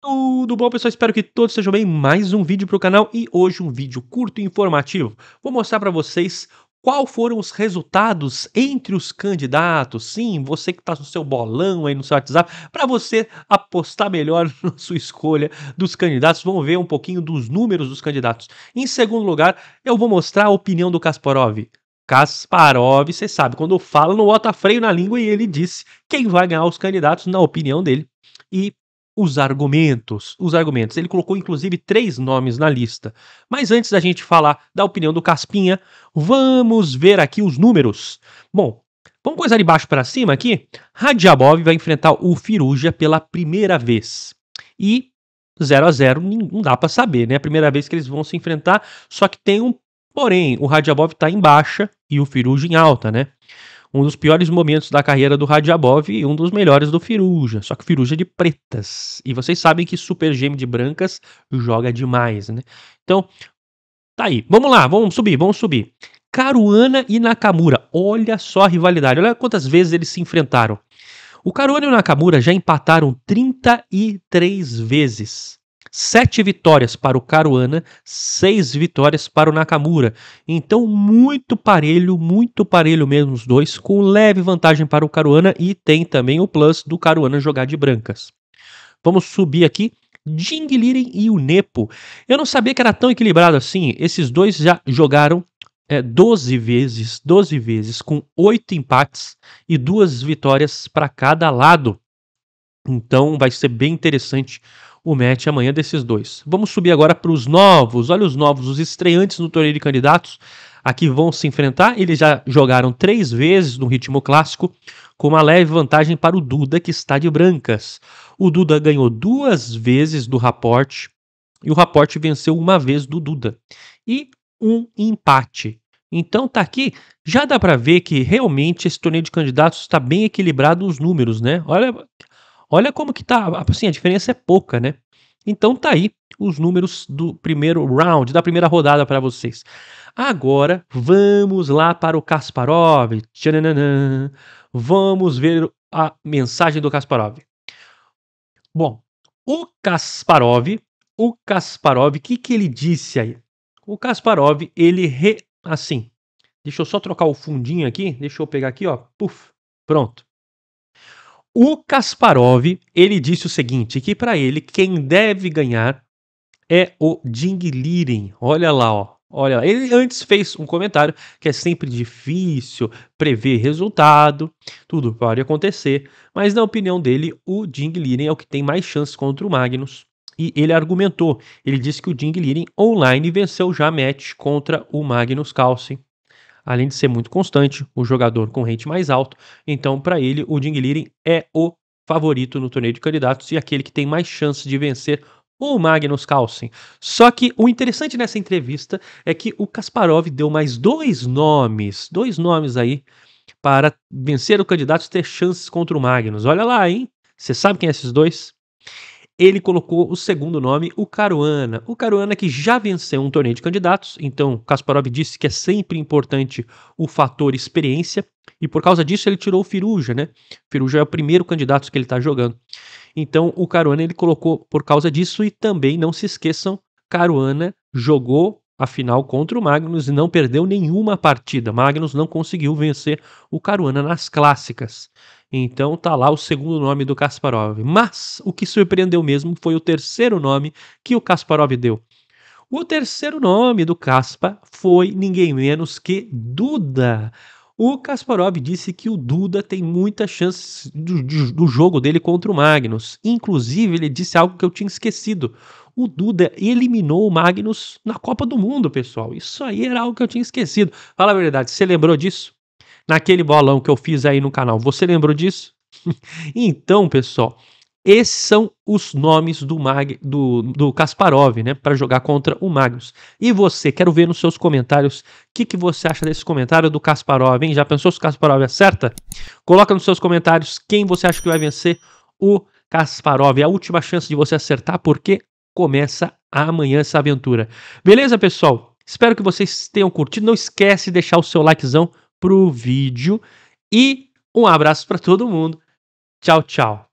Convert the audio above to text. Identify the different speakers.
Speaker 1: Tudo bom, pessoal? Espero que todos estejam bem. Mais um vídeo para o canal e hoje um vídeo curto e informativo. Vou mostrar para vocês qual foram os resultados entre os candidatos. Sim, você que está no seu bolão aí no seu WhatsApp, para você apostar melhor na sua escolha dos candidatos. Vamos ver um pouquinho dos números dos candidatos. Em segundo lugar, eu vou mostrar a opinião do Kasparov. Kasparov, você sabe, quando eu falo, não bota freio na língua e ele disse quem vai ganhar os candidatos na opinião dele. E os argumentos. Os argumentos. Ele colocou inclusive três nomes na lista. Mas antes da gente falar da opinião do Caspinha, vamos ver aqui os números. Bom, vamos começar de baixo para cima aqui. Radjabov vai enfrentar o Firuja pela primeira vez. E 0 a 0 não dá para saber, né? A primeira vez que eles vão se enfrentar, só que tem um porém, o Radjabov está em baixa e o Firuja em alta, né? um dos piores momentos da carreira do Radjabov e um dos melhores do Firuja, só que Firuja de pretas. E vocês sabem que Super Gêmeo de brancas joga demais, né? Então, tá aí. Vamos lá, vamos subir, vamos subir. Caruana e Nakamura. Olha só a rivalidade. Olha quantas vezes eles se enfrentaram. O Caruana e o Nakamura já empataram 33 vezes. Sete vitórias para o Caruana, seis vitórias para o Nakamura. Então, muito parelho, muito parelho mesmo os dois, com leve vantagem para o Caruana e tem também o plus do Caruana jogar de brancas. Vamos subir aqui. Liren e o Nepo. Eu não sabia que era tão equilibrado assim. Esses dois já jogaram é, 12 vezes, 12 vezes, com oito empates e duas vitórias para cada lado. Então vai ser bem interessante o match amanhã desses dois. Vamos subir agora para os novos. Olha os novos, os estreantes no torneio de candidatos aqui vão se enfrentar. Eles já jogaram três vezes no ritmo clássico, com uma leve vantagem para o Duda, que está de brancas. O Duda ganhou duas vezes do Raporte e o Raporte venceu uma vez do Duda. E um empate. Então tá aqui, já dá para ver que realmente esse torneio de candidatos está bem equilibrado os números, né? Olha Olha como que tá, assim, a diferença é pouca, né? Então tá aí os números do primeiro round, da primeira rodada para vocês. Agora vamos lá para o Kasparov. Vamos ver a mensagem do Kasparov. Bom, o Kasparov, o Kasparov, o que, que ele disse aí? O Kasparov, ele re, assim, deixa eu só trocar o fundinho aqui, deixa eu pegar aqui, ó, puf, pronto. O Kasparov, ele disse o seguinte, que para ele quem deve ganhar é o Ding Liren. Olha lá, ó. Olha lá. Ele antes fez um comentário que é sempre difícil prever resultado, tudo pode acontecer, mas na opinião dele, o Ding Liren é o que tem mais chance contra o Magnus. E ele argumentou, ele disse que o Ding Liren online venceu já match contra o Magnus Carlsen Além de ser muito constante, o jogador com rate mais alto, então para ele o Ding Liren é o favorito no torneio de candidatos e aquele que tem mais chance de vencer o Magnus Carlsen. Só que o interessante nessa entrevista é que o Kasparov deu mais dois nomes, dois nomes aí para vencer o candidato e ter chances contra o Magnus. Olha lá, hein? Você sabe quem é esses dois? ele colocou o segundo nome, o Caruana. O Caruana que já venceu um torneio de candidatos, então Kasparov disse que é sempre importante o fator experiência, e por causa disso ele tirou o Firuja, né? Firuja é o primeiro candidato que ele está jogando. Então o Caruana ele colocou por causa disso, e também não se esqueçam, Caruana jogou a final contra o Magnus e não perdeu nenhuma partida. Magnus não conseguiu vencer o Caruana nas clássicas. Então tá lá o segundo nome do Kasparov. Mas o que surpreendeu mesmo foi o terceiro nome que o Kasparov deu. O terceiro nome do Caspa foi ninguém menos que Duda. O Kasparov disse que o Duda tem muitas chances do, do, jogo dele contra o Magnus. Inclusive, ele disse algo que eu tinha esquecido o Duda eliminou o Magnus na Copa do Mundo, pessoal. Isso aí era algo que eu tinha esquecido. Fala a verdade, você lembrou disso? Naquele bolão que eu fiz aí no canal, você lembrou disso? então, pessoal, esses são os nomes do, Mag, do, do Kasparov, né? Para jogar contra o Magnus. E você, quero ver nos seus comentários o que, que você acha desse comentário do Kasparov, hein? Já pensou se o Kasparov acerta? Coloca nos seus comentários quem você acha que vai vencer o Kasparov. É a última chance de você acertar, porque começa amanhã essa aventura. Beleza, pessoal? Espero que vocês tenham curtido. Não esquece de deixar o seu likezão pro vídeo e um abraço para todo mundo. Tchau, tchau.